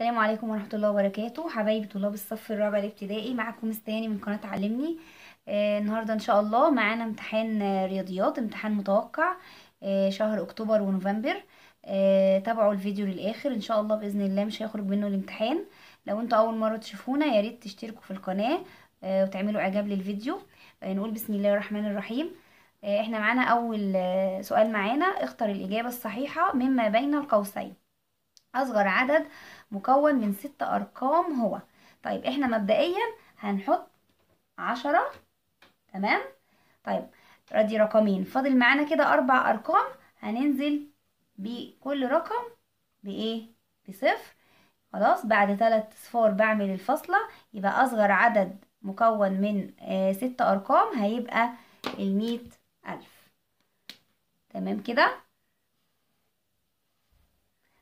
السلام عليكم ورحمة الله وبركاته حبايبي طلاب الصف الرابع الابتدائي معكم استياني من قناة علمني آه، النهاردة ان شاء الله معانا امتحان رياضيات امتحان متوقع آه، شهر اكتوبر ونوفمبر آه، تابعوا الفيديو للاخر ان شاء الله باذن الله مش هيخرج منه الامتحان لو انتوا اول مرة تشوفونا يا ريت تشتركوا في القناة وتعملوا اعجاب للفيديو نقول بسم الله الرحمن الرحيم احنا معانا اول سؤال معانا اختر الاجابة الصحيحة مما بين القوسين أصغر عدد مكون من ست أرقام هو طيب إحنا مبدئيا هنحط عشرة تمام طيب ادي رقمين فاضل معانا كده أربع أرقام هننزل بكل رقم بإيه بصفر خلاص بعد ثلاث صفار بعمل الفاصلة يبقى أصغر عدد مكون من آه ست أرقام هيبقى المية ألف تمام كده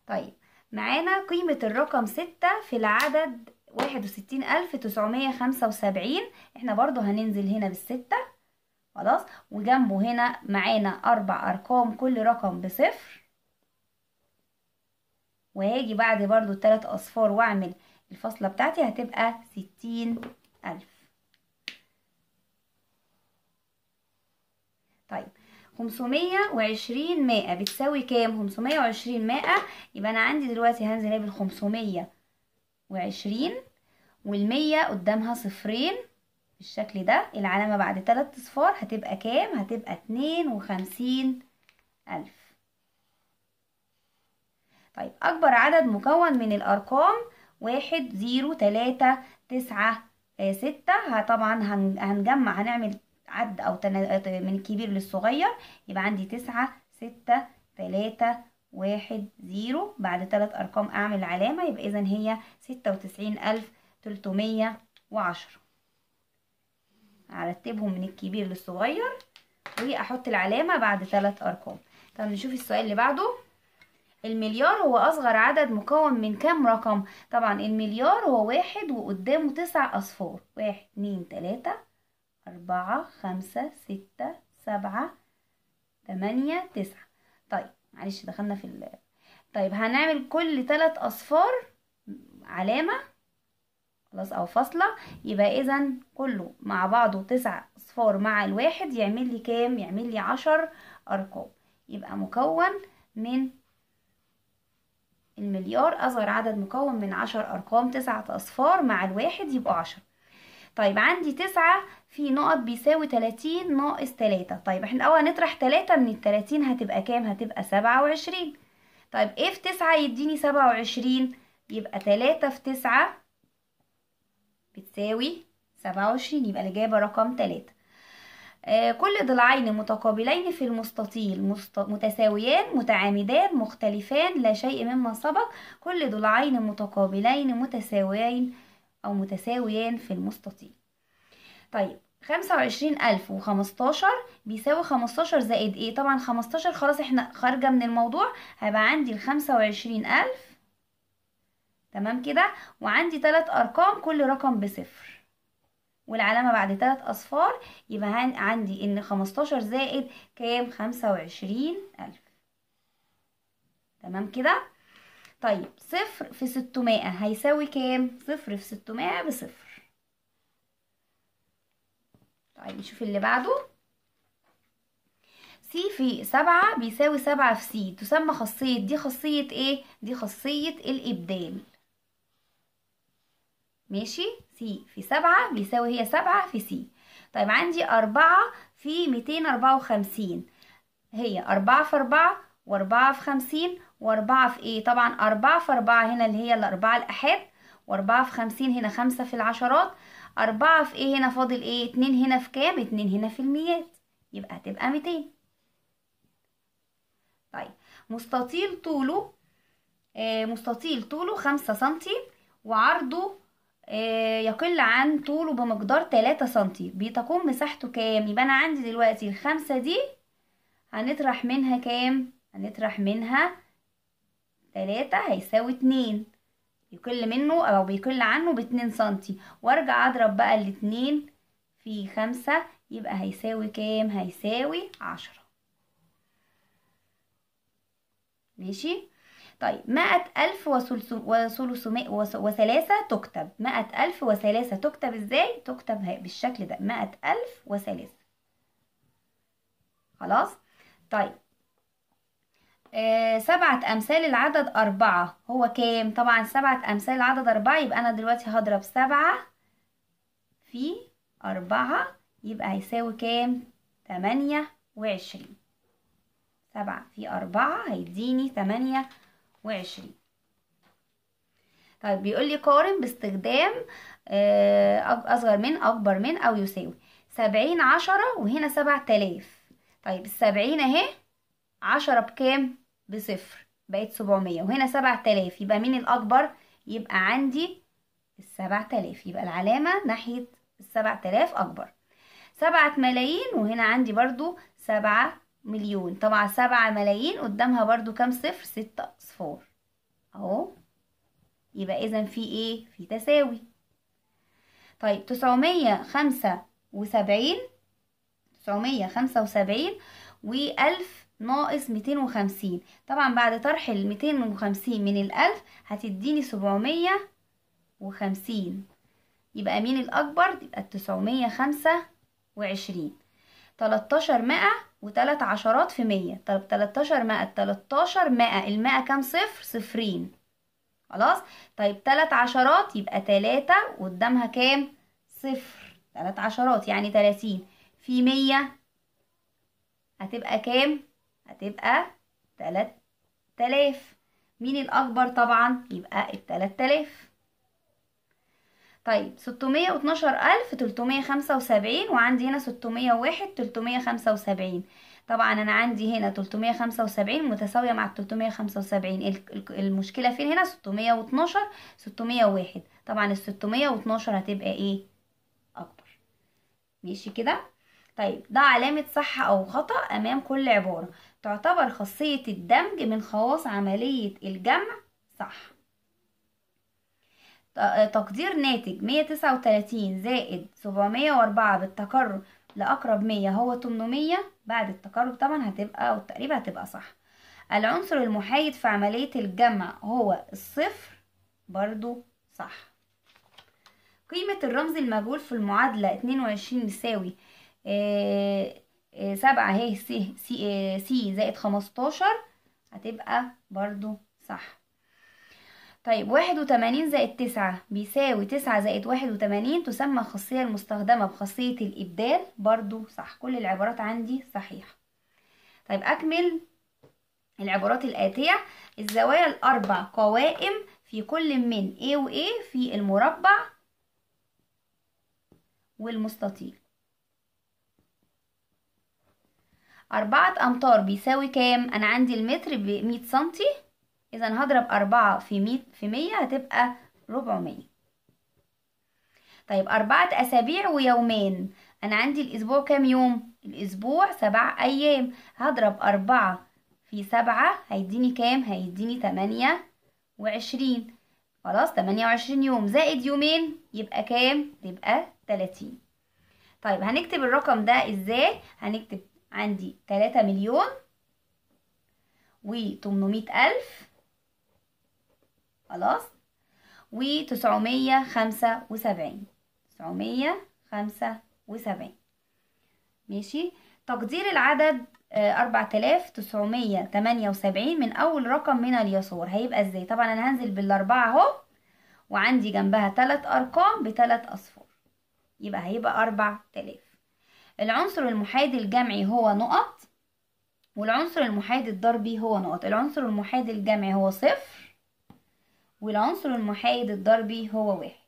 طيب معانا قيمة الرقم ستة في العدد واحد وستين ألف تسعمية خمسة وسبعين احنا برضو هننزل هنا بالستة خلاص وجنبه هنا معانا أربع أرقام كل رقم بصفر وهاجي بعد برضو التلات أصفار وأعمل الفاصلة بتاعتي هتبقى ستين ألف طيب 520 مائة بتساوي كام 520 مائة يبقى انا عندي دلوقتي هنزل اجيب بالخمسمية وعشرين والمية قدامها صفرين بالشكل ده العلامة بعد تلات اصفار هتبقى كام هتبقى اتنين وخمسين الف طيب اكبر عدد مكون من الارقام واحد زيرو تلاتة تسعة آه، ستة طبعا هنجمع هنعمل عد أو من الكبير للصغير يبقى عندي تسعة ستة تلاتة واحد زيرو بعد تلات أرقام أعمل علامة يبقى إذا هي ستة وتسعين ألف تلتمية وعشرة هرتبهم من الكبير للصغير وأحط العلامة بعد تلات أرقام طب نشوف السؤال اللي بعده المليار هو أصغر عدد مكون من كام رقم؟ طبعا المليار هو واحد وقدامه تسع أصفار واحد اتنين تلاتة أربعة خمسة ستة سبعة تمانية تسعة طيب معلش دخلنا في ال طيب هنعمل كل تلات أصفار علامة خلاص أو فاصلة يبقى إذا كله مع بعضه تسع أصفار مع الواحد يعمل لي كام؟ يعمل لي عشر أرقام يبقى مكون من المليار أصغر عدد مكون من عشر أرقام تسعة أصفار مع الواحد يبقوا عشر طيب عندي تسعة في نقط بيساوي تلاتين ناقص تلاتة طيب احنا الأول هنطرح تلاتة من التلاتين هتبقى كام هتبقى سبعة وعشرين طيب ايه في تسعة يديني سبعة وعشرين يبقى تلاتة في تسعة بتساوي سبعة وعشرين يبقى الإجابة رقم تلاتة آه كل ضلعين متقابلين في المستطيل مست... متساويان متعامدان مختلفان لا شيء مما سبق كل ضلعين متقابلين متساويين أو متساويان في المستطيل طيب خمسة وعشرين ألف وخمستاشر بيساوي خمستاشر زائد ايه طبعا خمستاشر خلاص احنا خارجة من الموضوع هيبقى عندي الخمسة وعشرين ألف تمام كده وعندي تلات أرقام كل رقم بصفر والعلامة بعد تلات أصفار يبقى عندي إن خمستاشر زائد كام خمسة وعشرين ألف تمام كده طيب صفر في ستمائة هيساوي كام صفر في ستمائة بصفر طيب نشوف اللي بعده سي في سبعة بيساوي سبعة في سي تسمى خاصية دي خاصية ايه دي خاصية الإبدال ماشي سي في سبعة بيساوي هي سبعة في سي طيب عندي أربعة في ميتين أربعة وخمسين هي أربعة في أربعة وأربعة في خمسين وأربعة في إيه طبعا أربعة في أربعة هنا اللي هي الأربعة الأحاد وأربعة في خمسين هنا خمسة في العشرات أربعة في إيه هنا فاضل إيه اتنين هنا في كام اتنين هنا في الميات يبقى هتبقى ميتين طيب مستطيل طوله آه مستطيل طوله خمسة سنتي وعرضه آه يقل عن طوله بمقدار تلاتة سنتي بتكون مساحته كام يبقى أنا عندي دلوقتي الخمسة دي هنطرح منها كام هنطرح منها تلاتة هيساوي اتنين بيقل منه أو بيقل عنه باتنين سنتي وأرجع أضرب بقى الاتنين في خمسة يبقى هيساوي كام هيساوي عشرة ماشي طيب مائة ألف وثلاثة تكتب مائة ألف وثلاثة تكتب إزاي؟ تكتب بالشكل ده مائة ألف وثلاثة خلاص؟ طيب آه، سبعة أمثال العدد أربعة هو كام؟ طبعا سبعة أمثال العدد أربعة يبقى أنا دلوقتي هضرب سبعة في أربعة يبقى هيساوي كام؟ تمانية وعشرين سبعة في أربعة هيديني تمانية وعشرين طيب بيقول لي قارن باستخدام آه، أصغر من أكبر من أو يساوي سبعين عشرة وهنا سبعة تلاف طيب السبعين أهي عشرة بكام بصفر بقت سبعمية وهنا سبعة تلاف يبقى مين الأكبر يبقى عندي السبعة تلاف يبقى العلامة ناحية السبعة تلاف أكبر سبعة ملايين وهنا عندي برضو سبعة مليون طبعا سبعة ملايين قدامها برضو كام صفر ستة صفار اهو يبقى إذا في إيه في تساوي طيب تسعمية خمسة وسبعين تسعمية خمسة وسبعين وألف ناقص ميتين وخمسين طبعا بعد طرح الميتين وخمسين من الألف هتديني سبعمية وخمسين يبقى مين الأكبر يبقى التسعمية خمسة وعشرين تلتاشر مائة وتلات عشرات في مية طب تلاتاشر مائة تلتاشر مائة المائة كام صفر صفرين خلاص طيب تلات عشرات يبقى تلاتة قدامها كام صفر تلات عشرات يعني تلاتين في مية هتبقى كام هتبقى تلات مين الأكبر طبعا يبقى التلات 3000 طيب ستمية واتناشر ألف خمسة وسبعين وعندي هنا ستمية واحد خمسة وسبعين طبعا أنا عندي هنا 375 خمسة وسبعين متساوية مع 375 خمسة وسبعين المشكلة فين هنا ستمية واتناشر ستمية واحد طبعا الستمية واتناشر هتبقى ايه أكبر ماشي كده طيب ده علامة صح أو خطأ أمام كل عبارة تعتبر خاصية الدمج من خواص عملية الجمع صح تقدير ناتج 139 زائد 704 بالتقرب لأقرب 100 هو 800 بعد التقرب طبعا هتبقى أو التقريب هتبقى صح العنصر المحايد في عملية الجمع هو الصفر برضو صح قيمة الرمز المجهول في المعادلة 22 يساوي آه، آه، سبعة اهي سي, سي, آه، سي زائد خمستاشر هتبقى برضو صح طيب واحد وتمانين زائد تسعة بيساوي تسعة زائد واحد وتمانين تسمى الخاصية المستخدمة بخاصية الإبدال برضو صح كل العبارات عندي صحيحة طيب أكمل العبارات الآتية الزوايا الأربع قوائم في كل من A و A في المربع والمستطيل أربعة أمتار بيساوي كام؟ أنا عندي المتر بمية سنتي إذا هضرب أربعة في مية في مية هتبقى ربعمية طيب أربعة أسابيع ويومين أنا عندي الأسبوع كام يوم؟ الأسبوع سبع أيام هضرب أربعة في سبعة هيديني كام؟ هيديني تمانية وعشرين خلاص تمانية وعشرين يوم زائد يومين يبقى كام؟ يبقى تلاتين طيب هنكتب الرقم ده ازاي؟ هنكتب عندي تلاتة مليون وتمنمية ألف خلاص وتسعمية خمسة وسبعين تسعمية خمسة وسبعين ماشي تقدير العدد آه، أربعة آلاف تسعمية تمانية وسبعين من أول رقم من اليسار هيبقى ازاي طبعا أنا هنزل بالأربعة أهو وعندي جنبها تلات أرقام بتلات أصفار يبقى هيبقى أربع تلاف العنصر المحادي الجمعي هو نقط والعنصر المحادي الضربي هو نقط العنصر المحادي الجمعي هو صفر والعنصر المحايد الضربي هو واحد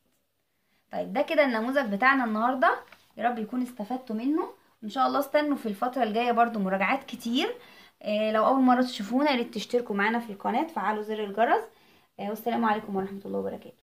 طيب ده كده النموذج بتاعنا النهاردة يا رب يكون استفدتوا منه ان شاء الله استنوا في الفترة الجاية برضو مراجعات كتير آه لو اول مرة تشوفونا ياريت تشتركوا معانا في القناة فعلوا زر الجرس آه والسلام عليكم ورحمة الله وبركاته